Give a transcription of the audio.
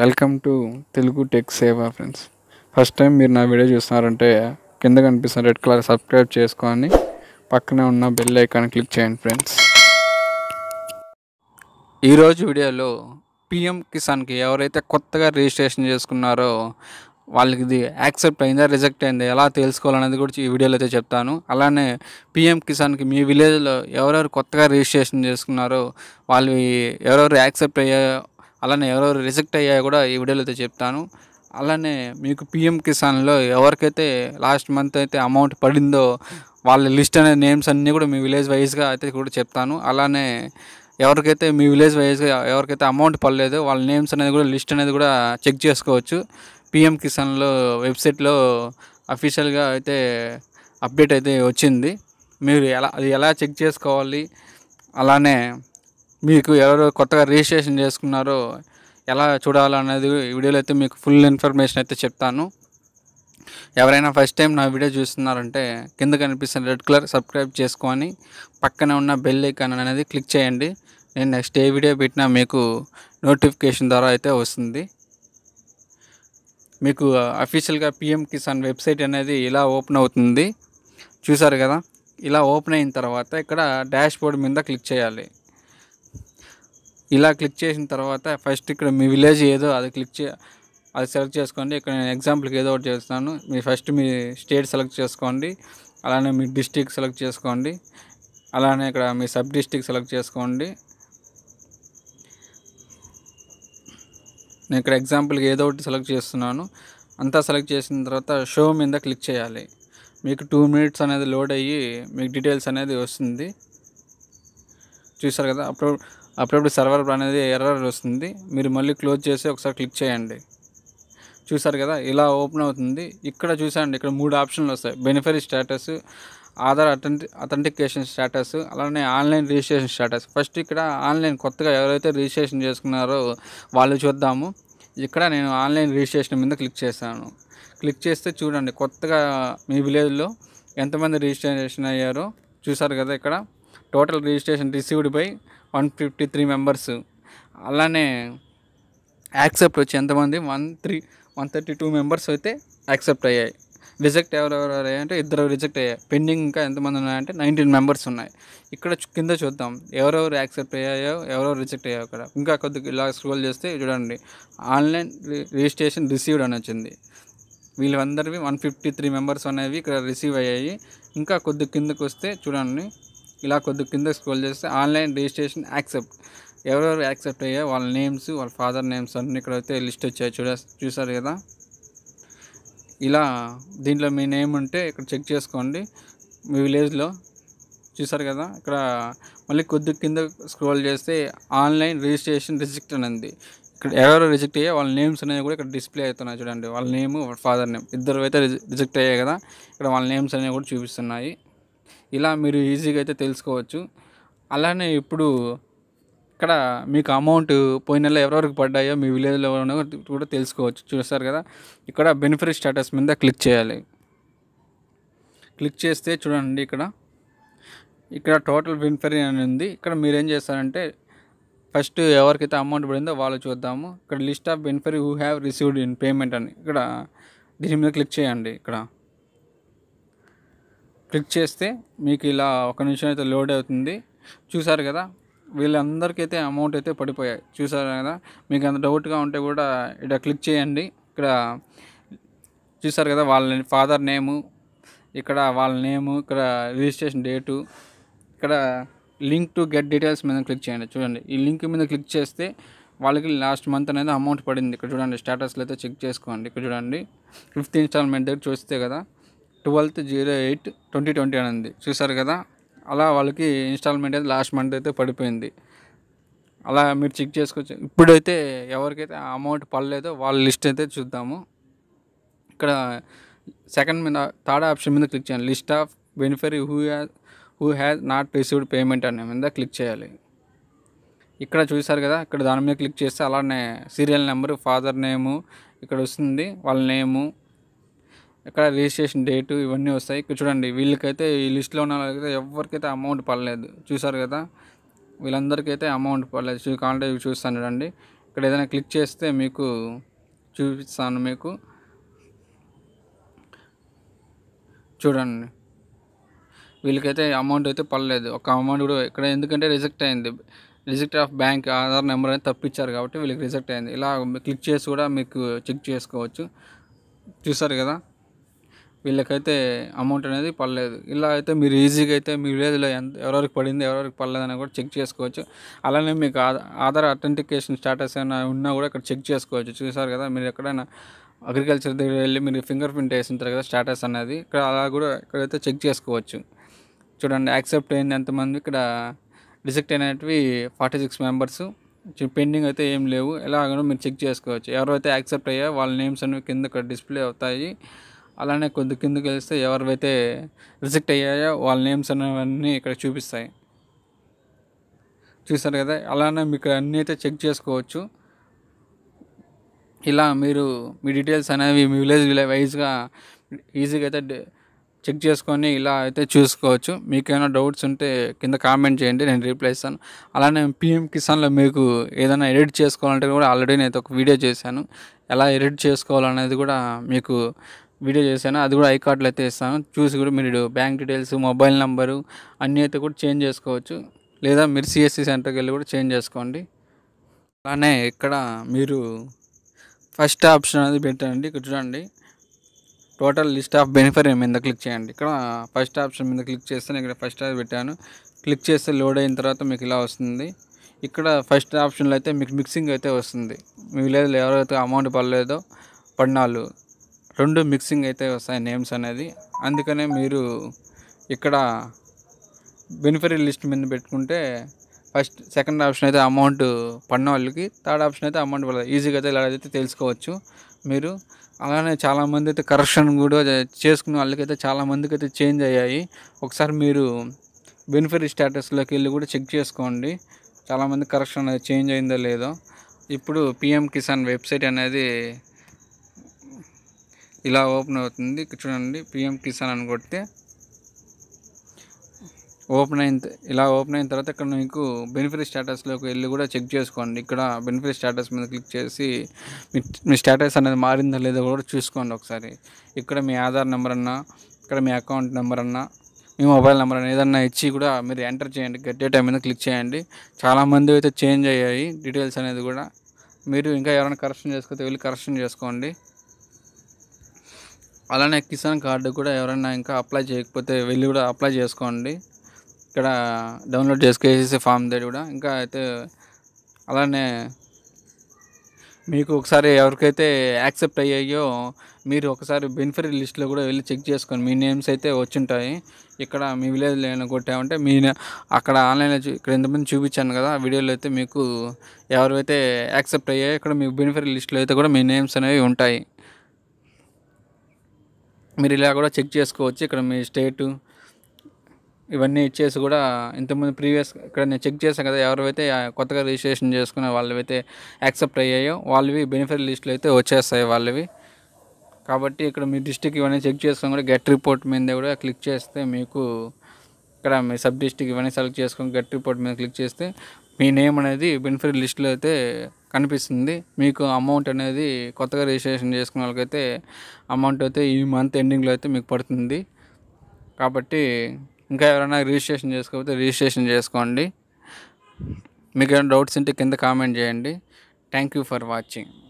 welcome to Telugu tech Seva friends first time మీరు నా video చూస్తున్నారంటే కింద కనిపిస్తున్న రెడ్ కలర్ సబ్స్క్రైబ్ చేసుకొని పక్కనే ఉన్న బెల్ ఐకాన్ క్లిక్ చేయండి ఫ్రెండ్స్ ఈరోజు వీడియోలో పిఎం కిసాన్కి ఎవరైతే కొత్తగా రిజిస్ట్రేషన్ చేసుకున్నారో వాళ్ళకి ఇది యాక్సెప్ట్ అయిందా రిజెక్ట్ అయిందా ఎలా తెలుసుకోవాలనేది కూడా ఈ వీడియోలో అయితే చెప్తాను అలానే పిఎం కిసాన్కి మీ విలేజ్లో ఎవరెవరు కొత్తగా రిజిస్ట్రేషన్ చేసుకున్నారో వాళ్ళు ఎవరెవరు యాక్సెప్ట్ అయ్యే అలానే ఎవరెవరు రిజెక్ట్ అయ్యాయో కూడా ఈ వీడియోలో అయితే చెప్తాను అలానే మీకు పిఎం కిసాన్లో ఎవరికైతే లాస్ట్ మంత్ అయితే అమౌంట్ పడిందో వాళ్ళ లిస్ట్ అనే నేమ్స్ అన్నీ కూడా మీ విలేజ్ వైజ్గా అయితే కూడా చెప్తాను అలానే ఎవరికైతే మీ విలేజ్ వైజ్గా ఎవరికైతే అమౌంట్ పడలేదో వాళ్ళ నేమ్స్ అనేది కూడా లిస్ట్ అనేది కూడా చెక్ చేసుకోవచ్చు పిఎం కిసాన్లో వెబ్సైట్లో అఫీషియల్గా అయితే అప్డేట్ అయితే వచ్చింది మీరు ఎలా అది ఎలా చెక్ చేసుకోవాలి అలానే మీకు ఎవరు కొత్తగా రిజిస్ట్రేషన్ చేసుకున్నారో ఎలా చూడాలనేది వీడియోలో అయితే మీకు ఫుల్ ఇన్ఫర్మేషన్ అయితే చెప్తాను ఎవరైనా ఫస్ట్ టైం నా వీడియో చూస్తున్నారంటే కింద కనిపిస్తున్న రెడ్ కలర్ సబ్స్క్రైబ్ చేసుకొని పక్కనే ఉన్న బెల్ ఐకాన్ అనేది క్లిక్ చేయండి నేను నెక్స్ట్ ఏ వీడియో పెట్టినా మీకు నోటిఫికేషన్ ద్వారా అయితే వస్తుంది మీకు అఫీషియల్గా పిఎం కిసాన్ వెబ్సైట్ అనేది ఇలా ఓపెన్ అవుతుంది చూసారు కదా ఇలా ఓపెన్ అయిన తర్వాత ఇక్కడ డాష్ బోర్డ్ మీద క్లిక్ చేయాలి ఇలా క్లిక్ చేసిన తర్వాత ఫస్ట్ ఇక్కడ మీ విలేజ్ ఏదో అది క్లిక్ చే అది సెలెక్ట్ చేసుకోండి ఇక్కడ నేను ఎగ్జాంపుల్కి ఏదో ఒకటి చేస్తాను మీ ఫస్ట్ మీ స్టేట్ సెలెక్ట్ చేసుకోండి అలానే మీ డిస్టిక్ సెలెక్ట్ చేసుకోండి అలానే ఇక్కడ మీ సబ్ డిస్టిక్ సెలెక్ట్ చేసుకోండి నేను ఇక్కడ ఎగ్జాంపుల్కి ఏదో ఒకటి సెలెక్ట్ చేస్తున్నాను అంతా సెలెక్ట్ చేసిన తర్వాత షో మీద క్లిక్ చేయాలి మీకు టూ మినిట్స్ అనేది లోడ్ అయ్యి మీకు డీటెయిల్స్ అనేది వస్తుంది చూసారు కదా అప్పుడు అప్పుడప్పుడు సర్వర్ అనేది ఎర్రర్ వస్తుంది మీరు మళ్ళీ క్లోజ్ చేసి ఒకసారి క్లిక్ చేయండి చూసారు కదా ఇలా ఓపెన్ అవుతుంది ఇక్కడ చూసాండి ఇక్కడ మూడు ఆప్షన్లు వస్తాయి బెనిఫిట్ స్టేటస్ ఆధార్ అథెంటి అథెంటికేషన్ స్టేటస్ అలానే ఆన్లైన్ రిజిస్ట్రేషన్ స్టేటస్ ఫస్ట్ ఇక్కడ ఆన్లైన్ కొత్తగా ఎవరైతే రిజిస్ట్రేషన్ చేసుకున్నారో వాళ్ళు చూద్దాము ఇక్కడ నేను ఆన్లైన్ రిజిస్ట్రేషన్ మీద క్లిక్ చేశాను క్లిక్ చేస్తే చూడండి కొత్తగా మీ విలేజ్లో ఎంతమంది రిజిస్ట్రేషన్ అయ్యారో చూసారు కదా ఇక్కడ total registration received by one fifty three members అలానే యాక్సెప్ట్ వచ్చి ఎంతమంది one three one thirty two members అయితే యాక్సెప్ట్ అయ్యాయి రిజెక్ట్ ఎవరెవరు అంటే ఇద్దరు రిజెక్ట్ అయ్యాయి పెండింగ్ ఇంకా ఎంతమంది ఉన్నాయంటే నైన్టీన్ మెంబర్స్ ఉన్నాయి ఇక్కడ కింద చూద్దాం ఎవరెవరు యాక్సెప్ట్ అయ్యాయో ఎవరెవరు రిజెక్ట్ అయ్యాయో అక్కడ ఇంకా కొద్దిగా ఇలా స్క్రోల్ చేస్తే చూడండి ఆన్లైన్ రిజిస్ట్రేషన్ రిసీవ్డ్ అని వచ్చింది వీళ్ళందరివి వన్ ఫిఫ్టీ త్రీ మెంబర్స్ అనేవి ఇక్కడ రిసీవ్ అయ్యాయి ఇంకా కొద్ది కిందకు వస్తే చూడండి ఇలా కొద్ది కింద స్క్రోల్ చేస్తే ఆన్లైన్ రిజిస్ట్రేషన్ యాక్సెప్ట్ ఎవరెవరు యాక్సెప్ట్ అయ్యే వాళ్ళ నేమ్స్ వాళ్ళ ఫాదర్ నేమ్స్ అన్నీ ఇక్కడైతే లిస్ట్ వచ్చాయి చూడ చూసారు కదా ఇలా దీంట్లో మీ నేమ్ ఉంటే ఇక్కడ చెక్ చేసుకోండి మీ విలేజ్లో చూసారు కదా ఇక్కడ మళ్ళీ కొద్ది కింద స్క్రోల్ చేస్తే ఆన్లైన్ రిజిస్ట్రేషన్ రిజెక్ట్ ఉంది ఇక్కడ ఎవరు రిజెక్ట్ అయ్యే వాళ్ళ నేమ్స్ అనేవి కూడా ఇక్కడ డిస్ప్లే అవుతున్నాయి చూడండి వాళ్ళ నేమ్ వాళ్ళ ఫాదర్ నేమ్ ఇద్దరు అయితే రిజెక్ట్ అయ్యాయి కదా ఇక్కడ వాళ్ళ నేమ్స్ అనేవి కూడా చూపిస్తున్నాయి ఇలా మీరు ఈజీగా అయితే తెలుసుకోవచ్చు అలానే ఇప్పుడు ఇక్కడ మీకు అమౌంట్ పోయిన నెల ఎవరెవరికి పడ్డాయో మీ విలేజ్లో కూడా తెలుసుకోవచ్చు చూస్తారు కదా ఇక్కడ బెనిఫిట్ స్టేటస్ మీద క్లిక్ చేయాలి క్లిక్ చేస్తే చూడండి ఇక్కడ ఇక్కడ టోటల్ బెనిఫిట్ అని ఉంది ఇక్కడ మీరు ఏం చేస్తారంటే ఫస్ట్ ఎవరికైతే అమౌంట్ పడిందో వాళ్ళు చూద్దాము ఇక్కడ list of benefit who have received in payment అని ఇక్కడ దీని మీద క్లిక్ చేయండి ఇక్కడ క్లిక్ చేస్తే మీకు ఇలా ఒక నిమిషం అయితే లోడ్ అవుతుంది చూసారు కదా వీళ్ళందరికీ అయితే అమౌంట్ అయితే పడిపోయాయి చూసారు కదా మీకు అంత డౌట్గా ఉంటే కూడా ఇక్కడ క్లిక్ చేయండి ఇక్కడ చూసారు కదా వాళ్ళ ఫాదర్ నేము ఇక్కడ వాళ్ళ నేము ఇక్కడ రిజిస్ట్రేషన్ డేటు ఇక్కడ లింక్ టు గెట్ డీటెయిల్స్ మీద క్లిక్ చేయండి చూడండి ఈ లింక్ మీద క్లిక్ చేస్తే వాళ్ళకి లాస్ట్ మంత్ అనేది అమౌంట్ పడింది ఇక్కడ చూడండి స్టేటస్లో అయితే చెక్ చేసుకోండి ఇక్కడ చూడండి ఫిఫ్త్ ఇన్స్టాల్మెంట్ దగ్గర చూస్తే కదా twelfth zero eight twenty twenty అని ఉంది చూసారు కదా అలా వాళ్ళకి ఇన్స్టాల్మెంట్ అయితే లాస్ట్ మంత్ అయితే పడిపోయింది అలా మీరు చెక్ చేసుకోవచ్చు ఇప్పుడైతే ఎవరికైతే అమౌంట్ పడలేదో వాళ్ళ లిస్ట్ అయితే చూద్దాము ఇక్కడ సెకండ్ మీద థర్డ్ ఆప్షన్ మీద క్లిక్ చేయాలి list of benefit who has who has not received payment అనే మీద క్లిక్ చేయాలి ఇక్కడ చూశారు కదా ఇక్కడ దాని మీద క్లిక్ చేస్తే అలానే సీరియల్ నెంబరు ఫాదర్ నేము ఇక్కడ వస్తుంది వాళ్ళ నేము ఇక్కడ రిజిస్ట్రేషన్ డేటు ఇవన్నీ వస్తాయి ఇక్కడ చూడండి వీళ్ళకైతే ఈ లిస్ట్లో ఉన్న వాళ్ళకైతే ఎవరికైతే అమౌంట్ పడలేదు చూసారు కదా వీళ్ళందరికైతే అమౌంట్ పడలేదు చూ కాంటే చూస్తాను చూడండి ఇక్కడ ఏదైనా క్లిక్ చేస్తే మీకు చూపిస్తాను మీకు చూడండి వీళ్ళకైతే అమౌంట్ అయితే పడలేదు ఒక అమౌంట్ కూడా ఇక్కడ ఎందుకంటే రిజెక్ట్ అయింది reject of bank Aadhaar number అనేది తప్పించారు కాబట్టి వీళ్ళకి రిజెక్ట్ అయింది ఇలా క్లిక్ చేసి కూడా మీకు చెక్ చేసుకోవచ్చు చూసారు కదా వీళ్ళకైతే అమౌంట్ అనేది పడలేదు ఇలా అయితే మీరు ఈజీగా అయితే మీ విలేజ్లో ఎంత ఎవరెవరికి పడింది ఎవరెవరికి పడలేదని కూడా చెక్ చేసుకోవచ్చు అలానే మీకు ఆధార్ అథెంటికేషన్ స్టేటస్ ఏమైనా ఉన్నా కూడా ఇక్కడ చెక్ చేసుకోవచ్చు చూసారు కదా మీరు ఎక్కడైనా అగ్రికల్చర్ దగ్గర వెళ్ళి మీరు ఫింగర్ ప్రింట్ వేసింటారు కదా స్టేటస్ అనేది ఇక్కడ అలా కూడా ఇక్కడైతే చెక్ చేసుకోవచ్చు చూడండి యాక్సెప్ట్ అయింది ఎంతమంది ఇక్కడ రిజెక్ట్ అయినవి ఫార్టీ సిక్స్ మెంబర్స్ పెండింగ్ అయితే ఏం లేవు ఎలాగనో మీరు చెక్ చేసుకోవచ్చు ఎవరైతే యాక్సెప్ట్ అయ్యా వాళ్ళ నేమ్స్ అనేవి కింద డిస్ప్లే అవుతాయి అలానే కొద్ది కిందకి వెళ్తే ఎవరివైతే రిజెక్ట్ అయ్యాయో వాళ్ళ నేమ్స్ అనేవన్నీ ఇక్కడ చూపిస్తాయి చూసారు కదా అలానే మీకు అన్నీ అయితే చెక్ చేసుకోవచ్చు ఇలా మీరు మీ డీటెయిల్స్ అనేవి మీ విలేజ్ వైజ్గా ఈజీగా అయితే చెక్ చేసుకొని ఇలా అయితే చూసుకోవచ్చు మీకేమైనా డౌట్స్ ఉంటే కింద కామెంట్ చేయండి నేను రిప్లై ఇస్తాను అలానే పిఎం కిసాన్లో మీకు ఏదైనా ఎడిట్ చేసుకోవాలంటే కూడా ఆల్రెడీ నేను ఒక వీడియో చేశాను ఎలా ఎడిట్ చేసుకోవాలనేది కూడా మీకు వీడియో చేశాను అది కూడా ఐ కార్డ్లో అయితే ఇస్తాను చూసి కూడా మీరు బ్యాంక్ డీటెయిల్స్ మొబైల్ నెంబరు అన్నీ అయితే కూడా చేంజ్ చేసుకోవచ్చు లేదా మీరు సిఎస్సి సెంటర్కి వెళ్ళి కూడా చేంజ్ చేసుకోండి అలానే ఇక్కడ మీరు ఫస్ట్ ఆప్షన్ అనేది పెట్టండి ఇక్కడ చూడండి టోటల్ లిస్ట్ ఆఫ్ బెనిఫిట్ మీద క్లిక్ చేయండి ఇక్కడ ఫస్ట్ ఆప్షన్ మీద క్లిక్ చేస్తే ఇక్కడ ఫస్ట్ అది పెట్టాను క్లిక్ చేస్తే లోడ్ అయిన తర్వాత మీకు ఇలా వస్తుంది ఇక్కడ ఫస్ట్ ఆప్షన్లో అయితే మీకు మిక్సింగ్ అయితే వస్తుంది మీకు లేదు ఎవరైతే అమౌంట్ పడలేదో పడినాళ్ళు రెండు మిక్సింగ్ అయితే వస్తాయి నేమ్స్ అనేది అందుకనే మీరు ఇక్కడ బెనిఫిరీ లిస్ట్ మీద పెట్టుకుంటే ఫస్ట్ సెకండ్ ఆప్షన్ అయితే అమౌంట్ పడిన వాళ్ళకి థర్డ్ ఆప్షన్ అయితే అమౌంట్ పడదు ఈజీగా అయితే ఇలా అయితే తెలుసుకోవచ్చు మీరు అలానే చాలామంది అయితే కరెక్షన్ కూడా చేసుకునే వాళ్ళకి అయితే చాలామందికి అయితే చేంజ్ అయ్యాయి ఒకసారి మీరు బెనిఫిరీ స్టేటస్లోకి వెళ్ళి కూడా చెక్ చేసుకోండి చాలామంది కరెక్షన్ చేంజ్ అయిందో లేదో ఇప్పుడు పిఎం కిసాన్ వెబ్సైట్ అనేది ఇలా ఓపెన్ అవుతుంది చూడండి పిఎం కిసాన్ అని కొడితే ఓపెన్ అయిన ఇలా ఓపెన్ అయిన తర్వాత ఇక్కడ మీకు బెనిఫిట్ స్టేటస్లోకి వెళ్ళి కూడా చెక్ చేసుకోండి ఇక్కడ బెనిఫిట్ స్టేటస్ మీద క్లిక్ చేసి మీ స్టేటస్ అనేది మారిందా లేదో కూడా చూసుకోండి ఒకసారి ఇక్కడ మీ ఆధార్ నెంబర్ అన్నా ఇక్కడ మీ అకౌంట్ నెంబర్ అన్నా మీ మొబైల్ నెంబర్ అన్న ఏదన్నా ఇచ్చి కూడా మీరు ఎంటర్ చేయండి గెట్ టైం మీద క్లిక్ చేయండి చాలామంది అయితే చేంజ్ అయ్యాయి డీటెయిల్స్ అనేది కూడా మీరు ఇంకా ఎవరైనా కరెక్షన్ చేసుకుంటే వెళ్ళి కరెక్షన్ చేసుకోండి అలానే కిసాన్ కార్డు కూడా ఎవరైనా ఇంకా అప్లై చేయకపోతే వెళ్ళి కూడా అప్లై చేసుకోండి ఇక్కడ డౌన్లోడ్ చేసుకేసేసి ఫామ్ దగ్గర కూడా ఇంకా అయితే అలానే మీకు ఒకసారి ఎవరికైతే యాక్సెప్ట్ అయ్యాయో మీరు ఒకసారి బెనిఫిట్ లిస్ట్లో కూడా వెళ్ళి చెక్ చేసుకోండి మీ నేమ్స్ అయితే వచ్చుంటాయి ఇక్కడ మీ విలేజ్లో ఏమైనా కొట్టామంటే మీ అక్కడ ఆన్లైన్లో ఇక్కడ ఎంతమంది చూపించాను కదా వీడియోలో అయితే మీకు ఎవరైతే యాక్సెప్ట్ అయ్యాయో ఇక్కడ మీ బెనిఫిట్ లిస్ట్లో అయితే కూడా మీ నేమ్స్ అనేవి ఉంటాయి మీరు ఇలా కూడా చెక్ చేసుకోవచ్చు ఇక్కడ మీ స్టేటు ఇవన్నీ ఇచ్చేసి కూడా ఇంతకుముందు ప్రీవియస్ ఇక్కడ నేను చెక్ చేశాను కదా ఎవరైతే కొత్తగా రిజిస్ట్రేషన్ చేసుకున్న వాళ్ళవైతే యాక్సెప్ట్ అయ్యాయో వాళ్ళవి బెనిఫిట్ లిస్టులు అయితే వచ్చేస్తాయి వాళ్ళవి కాబట్టి ఇక్కడ మీ డిస్టిక్ ఇవన్నీ చెక్ చేసుకొని కూడా గెట్ రిపోర్ట్ మీద కూడా క్లిక్ చేస్తే మీకు ఇక్కడ మీ సబ్ డిస్టిక్ ఇవన్నీ సెలెక్ట్ చేసుకొని గెట్ రిపోర్ట్ మీద క్లిక్ చేస్తే మీ నేమ్ అనేది బెనిఫిట్ లిస్ట్లో అయితే కనిపిస్తుంది మీకు అమౌంట్ అనేది కొత్తగా రిజిస్ట్రేషన్ చేసుకున్న వాళ్ళకైతే అమౌంట్ అయితే ఈ మంత్ ఎండింగ్లో అయితే మీకు పడుతుంది కాబట్టి ఇంకా ఎవరైనా రిజిస్ట్రేషన్ చేసుకోకపోతే రిజిస్ట్రేషన్ చేసుకోండి మీకు ఏమైనా డౌట్స్ ఉంటే కింద కామెంట్ చేయండి థ్యాంక్ యూ ఫర్ వాచింగ్